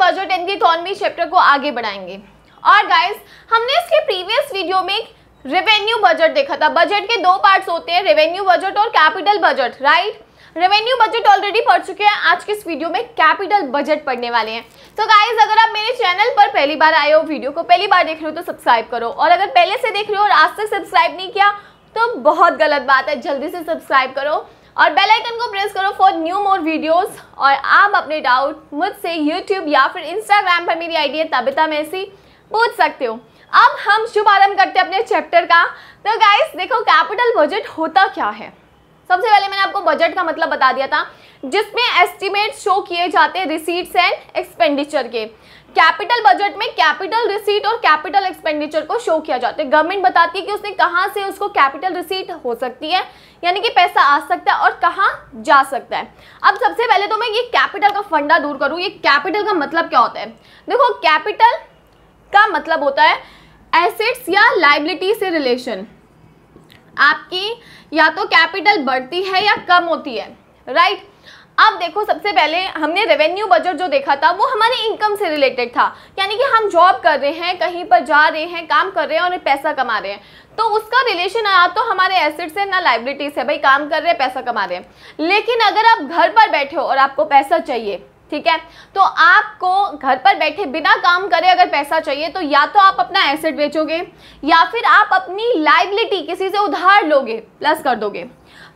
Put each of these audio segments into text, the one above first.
Budget and economy chapter को आगे बढ़ाएंगे और गाइज हमने इसके प्रीवियस वीडियो में रेवेन्यू बजट देखा था बजट के दो पार्ट्स होते हैं रेवेन्यू बजट और capital budget right revenue budget already पढ़ चुके हैं आज के इस वीडियो में कैपिटल बजट पढ़ने वाले हैं तो गाइज अगर आप मेरे चैनल पर पहली बार आए हो वीडियो को पहली बार देख रहे हो तो सब्सक्राइब करो और अगर पहले से देख रहे हो और आज तक सब्सक्राइब नहीं किया तो बहुत गलत बात है जल्दी से सब्सक्राइब करो और बेल आइकन को प्रेस करो फॉर न्यू मोर वीडियोस और आप अपने डाउट मुझसे यूट्यूब या फिर इंस्टाग्राम पर मेरी आईडी है तबिता मैसी तो पूछ सकते हो अब हम शुभारंभ करते हैं अपने चैप्टर का तो गाइस देखो कैपिटल बजट होता क्या है सबसे पहले मैंने आपको बजट का मतलब बता दिया था जिसमें एस्टिमेट शो किए जाते हैं रिसीट्स एंड एक्सपेंडिचर के कैपिटल बजट में कैपिटल रिसीट और कैपिटल एक्सपेंडिचर को शो किया जाता है गवर्नमेंट बताती है कि उसने कहाँ से उसको कैपिटल रिसीट हो सकती है यानी कि पैसा आ सकता है और कहाँ जा सकता है अब सबसे पहले तो मैं ये कैपिटल का फंडा दूर करूँ ये कैपिटल का मतलब क्या होता है देखो कैपिटल का मतलब होता है एसेट्स या लाइबिलिटी से रिलेशन आपकी या तो कैपिटल बढ़ती है या कम होती है राइट आप देखो सबसे पहले हमने रेवेन्यू बजट जो देखा था वो हमारे इनकम से रिलेटेड था यानी कि हम जॉब कर रहे हैं कहीं पर जा रहे हैं काम कर रहे हैं और पैसा कमा रहे हैं तो उसका रिलेशन ना तो हमारे एसेट्स है ना लाइबिलिटीज है भाई काम कर रहे हैं पैसा कमा रहे हैं लेकिन अगर आप घर पर बैठे हो और आपको पैसा चाहिए ठीक है तो आपको घर पर बैठे बिना काम करे अगर पैसा चाहिए तो या तो आप अपना एसेट बेचोगे या फिर आप अपनी लाइबिलिटी किसी से उधार लोगे प्लस कर दोगे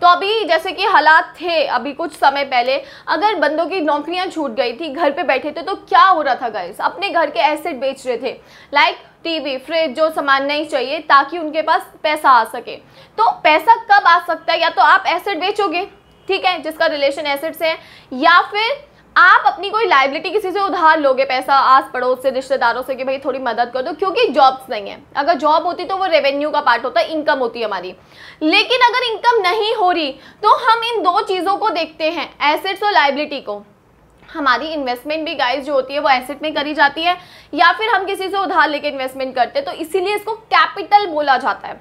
तो अभी जैसे कि हालात थे अभी कुछ समय पहले अगर बंदों की नौकरियां छूट गई थी घर पे बैठे थे तो क्या हो रहा था गाइस अपने घर के एसेट बेच रहे थे लाइक टीवी फ्रिज जो सामान नहीं चाहिए ताकि उनके पास पैसा आ सके तो पैसा कब आ सकता है या तो आप एसेट बेचोगे ठीक है जिसका रिलेशन एसेट से है या फिर आप अपनी कोई लाइबिलिटी किसी से उधार लोगे पैसा आस पड़ोस से रिश्तेदारों से कि भाई थोड़ी मदद कर दो क्योंकि जॉब्स नहीं है अगर जॉब होती तो वो रेवेन्यू का पार्ट होता इनकम होती है हमारी लेकिन अगर इनकम नहीं हो रही तो हम इन दो चीज़ों को देखते हैं एसेट्स और लाइबिलिटी को हमारी इन्वेस्टमेंट भी गाइस जो होती है वो एसेट में करी जाती है या फिर हम किसी से उधार लेके इन्वेस्टमेंट करते हैं तो इसीलिए इसको कैपिटल बोला जाता है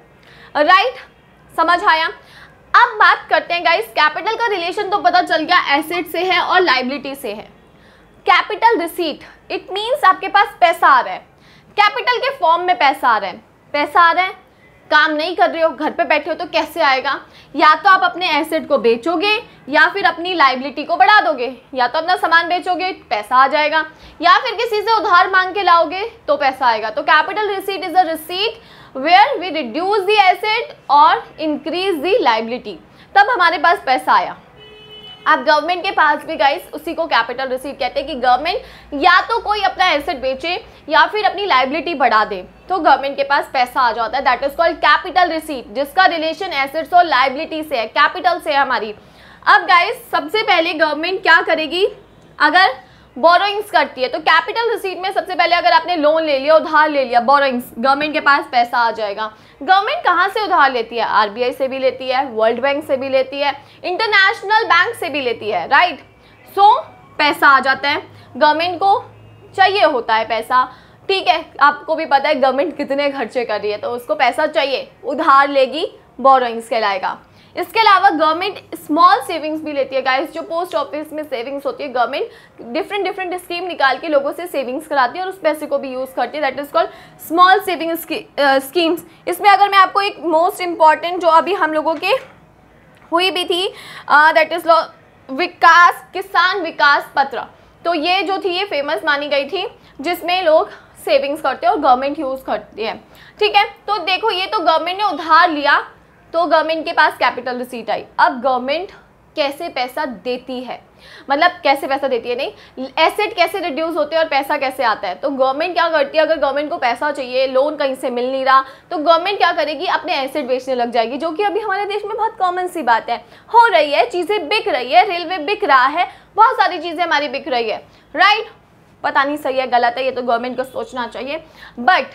राइट right? समझ आया अब बात करते हैं गाइस कैपिटल का रिलेशन तो पता चल गया एसेट से है और लाइबिलिटी से है कैपिटल रिसीट इट मीन्स आपके पास पैसा आ रहा है कैपिटल के फॉर्म में पैसा आ रहा है पैसा आ रहा है काम नहीं कर रहे हो घर पे बैठे हो तो कैसे आएगा या तो आप अपने एसेट को बेचोगे या फिर अपनी लाइबिलिटी को बढ़ा दोगे या तो अपना सामान बेचोगे पैसा आ जाएगा या फिर किसी से उधार मांग के लाओगे तो पैसा आएगा तो capital receipt is a receipt where we reduce the asset और इंक्रीज दी लाइबिलिटी तब हमारे पास पैसा आया अब गवर्नमेंट के पास भी गाइस उसी को कैपिटल रिसीव कहते हैं कि गवर्नमेंट या तो कोई अपना एसेट बेचे या फिर अपनी लाइबिलिटी बढ़ा दे तो गवर्नमेंट के पास पैसा आ जाता है that is called capital receive जिसका रिलेशन एसेट्स और लाइबिलिटी से है कैपिटल से है हमारी अब गाइस सबसे पहले गवर्नमेंट क्या करेगी अगर बोरोइंग्स करती है तो कैपिटल रिसीट में सबसे पहले अगर आपने लोन ले लिया उधार ले लिया बोरोइंग्स गवर्नमेंट के पास पैसा आ जाएगा गवर्नमेंट कहाँ से उधार लेती है आरबीआई से भी लेती है वर्ल्ड बैंक से भी लेती है इंटरनेशनल बैंक से भी लेती है राइट सो पैसा आ जाता है गवर्नमेंट को चाहिए होता है पैसा ठीक है आपको भी पता है गवर्नमेंट कितने खर्चे कर रही है तो उसको पैसा चाहिए उधार लेगी बोरोइंग्स कहलाएगा इसके अलावा गवर्नमेंट स्मॉल सेविंग्स भी लेती है गाइस जो पोस्ट ऑफिस में सेविंग्स होती है गवर्नमेंट डिफरेंट डिफरेंट स्कीम निकाल के लोगों से सेविंग्स कराती है और उस पैसे को भी यूज़ करती है that is called small saving schemes इसमें अगर मैं आपको एक मोस्ट इम्पॉर्टेंट जो अभी हम लोगों के हुई भी थी दैट uh, इज़ विकास किसान विकास पत्र तो ये जो थी ये फेमस मानी गई थी जिसमें लोग सेविंग्स करते हैं और गवर्नमेंट यूज़ करती है ठीक है तो देखो ये तो गवर्नमेंट ने उधार लिया तो गवर्नमेंट के पास कैपिटल रिसीट आई अब गवर्नमेंट कैसे पैसा देती है मतलब कैसे पैसा देती है नहीं एसेट कैसे रिड्यूस होते हैं और पैसा कैसे आता है तो गवर्नमेंट क्या करती है अगर गवर्नमेंट को पैसा चाहिए लोन कहीं से मिल नहीं रहा तो गवर्नमेंट क्या करेगी अपने एसेट बेचने लग जाएगी जो कि अभी हमारे देश में बहुत कॉमन सी बात है हो रही है चीज़ें बिक रही है रेलवे बिक रहा है बहुत सारी चीज़ें हमारी बिक रही है राइट पता नहीं सही है गलत है ये तो गवर्नमेंट को सोचना चाहिए बट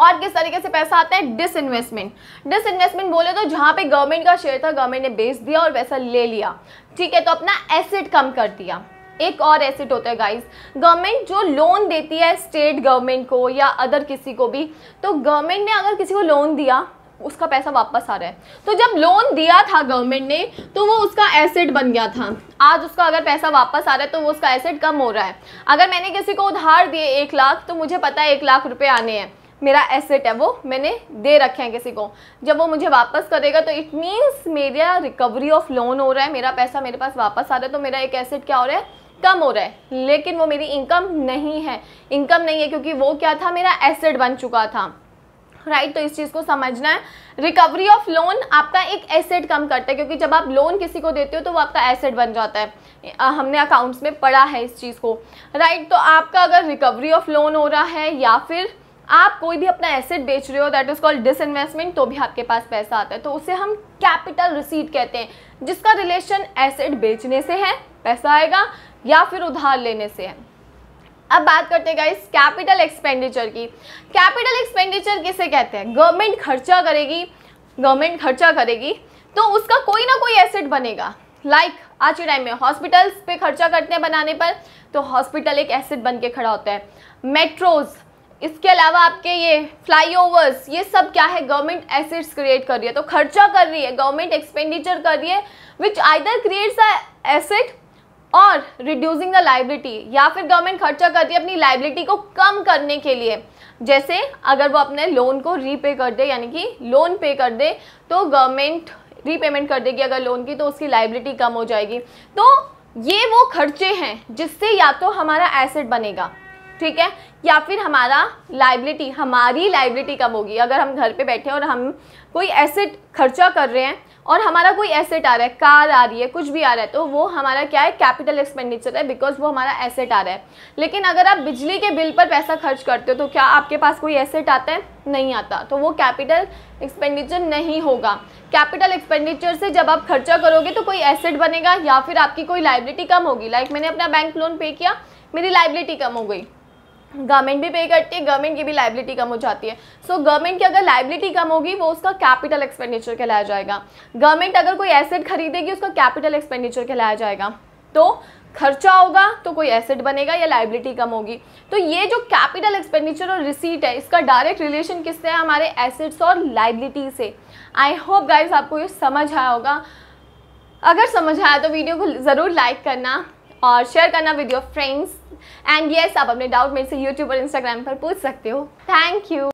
और किस तरीके से पैसा आता है डिस इन्वेस्टमेंट डिस इन्वेस्टमेंट बोले तो जहाँ पे गवर्नमेंट का शेयर था गवर्नमेंट ने बेच दिया और पैसा ले लिया ठीक है तो अपना एसेट कम कर दिया एक और एसेट होता है गाइस गवर्नमेंट जो लोन देती है स्टेट गवर्नमेंट को या अदर किसी को भी तो गवर्नमेंट ने अगर किसी को लोन दिया उसका पैसा वापस आ रहा है तो जब लोन दिया था गवर्नमेंट ने तो वो उसका एसेट बन गया था आज उसका अगर पैसा वापस आ रहा है तो वो उसका एसेट कम हो रहा है अगर मैंने किसी को उधार दिए एक लाख तो मुझे पता है एक लाख रुपए आने हैं मेरा एसेट है वो मैंने दे रखे हैं किसी को जब वो मुझे वापस करेगा तो इट मीन्स मेरा रिकवरी ऑफ लोन हो रहा है मेरा पैसा मेरे पास वापस आ रहा है तो मेरा एक एसेट क्या हो रहा है कम हो रहा है लेकिन वो मेरी इनकम नहीं है इनकम नहीं है क्योंकि वो क्या था मेरा एसेट बन चुका था राइट right, तो इस चीज़ को समझना है रिकवरी ऑफ लोन आपका एक एसेट कम करता है क्योंकि जब आप लोन किसी को देते हो तो वो आपका एसेट बन जाता है हमने अकाउंट्स में पढ़ा है इस चीज़ को राइट right, तो आपका अगर रिकवरी ऑफ लोन हो रहा है या फिर आप कोई भी अपना एसेट बेच रहे हो that is called disinvestment तो भी आपके पास पैसा आता है तो उसे हम कैपिटल रिसीट कहते हैं जिसका रिलेशन एसेट बेचने से है पैसा आएगा या फिर उधार लेने से है अब बात करते हैं इस कैपिटल एक्सपेंडिचर की कैपिटल एक्सपेंडिचर किसे कहते हैं गवर्नमेंट खर्चा करेगी गवर्नमेंट खर्चा करेगी तो उसका कोई ना कोई एसेट बनेगा लाइक like, आज के टाइम में हॉस्पिटल्स पे खर्चा करते हैं बनाने पर तो हॉस्पिटल एक एसेट बन के खड़ा होता है मेट्रोज़ इसके अलावा आपके ये फ्लाईओवर्स ये सब क्या है गवर्नमेंट एसेट्स क्रिएट कर रही है तो खर्चा कर रही है गवर्नमेंट एक्सपेंडिचर कर रही है which either creates a asset और रिड्यूसिंग द लाइबिलिटी या फिर गवर्नमेंट खर्चा करती है अपनी लाइबिलिटी को कम करने के लिए जैसे अगर वो अपने लोन को रीपे कर दे यानी कि लोन पे कर दे तो गवर्नमेंट रीपेमेंट कर देगी अगर लोन की तो उसकी लाइबिलिटी कम हो जाएगी तो ये वो खर्चे हैं जिससे या तो हमारा एसेट बनेगा ठीक है या फिर हमारा लाइबिलिटी हमारी लाइबिलिटी कम होगी अगर हम घर पे बैठे हैं और हम कोई एसेट खर्चा कर रहे हैं और हमारा कोई एसेट आ रहा है कार आ रही है कुछ भी आ रहा है तो वो हमारा क्या है कैपिटल एक्सपेंडिचर है बिकॉज वो हमारा एसेट आ रहा है लेकिन अगर आप बिजली के बिल पर पैसा खर्च करते हो तो क्या आपके पास कोई एसेट आता है नहीं आता तो वो कैपिटल एक्सपेंडिचर नहीं होगा कैपिटल एक्सपेंडिचर से जब आप खर्चा करोगे तो कोई एसेट बनेगा या फिर आपकी कोई लाइबिलिटी कम होगी लाइक मैंने अपना बैंक लोन पे किया मेरी लाइबिलिटी कम हो गई गवर्नमेंट भी पे करती है गवर्नमेंट की भी लाइबिलिटी कम हो जाती है सो so, गवर्नमेंट की अगर लाइबिलिटी कम होगी वो उसका कैपिटल एक्सपेंडिचर कहलाया जाएगा गवर्नमेंट अगर कोई एसेट खरीदेगी उसका कैपिटल एक्सपेंडिचर कहलाया जाएगा तो खर्चा होगा तो कोई एसेट बनेगा या लाइबिलिटी कम होगी तो ये जो कैपिटल एक्सपेंडिचर और रिसीट है इसका डायरेक्ट रिलेशन किससे है हमारे एसेट्स और लाइबिलिटी से आई होप गाइज आपको ये समझ आया होगा अगर समझ आया तो वीडियो को ज़रूर लाइक करना और शेयर करना with your friends and yes आप अपने डाउट मेरे से यूट्यूब और इंस्टाग्राम पर पूछ सकते हो थैंक यू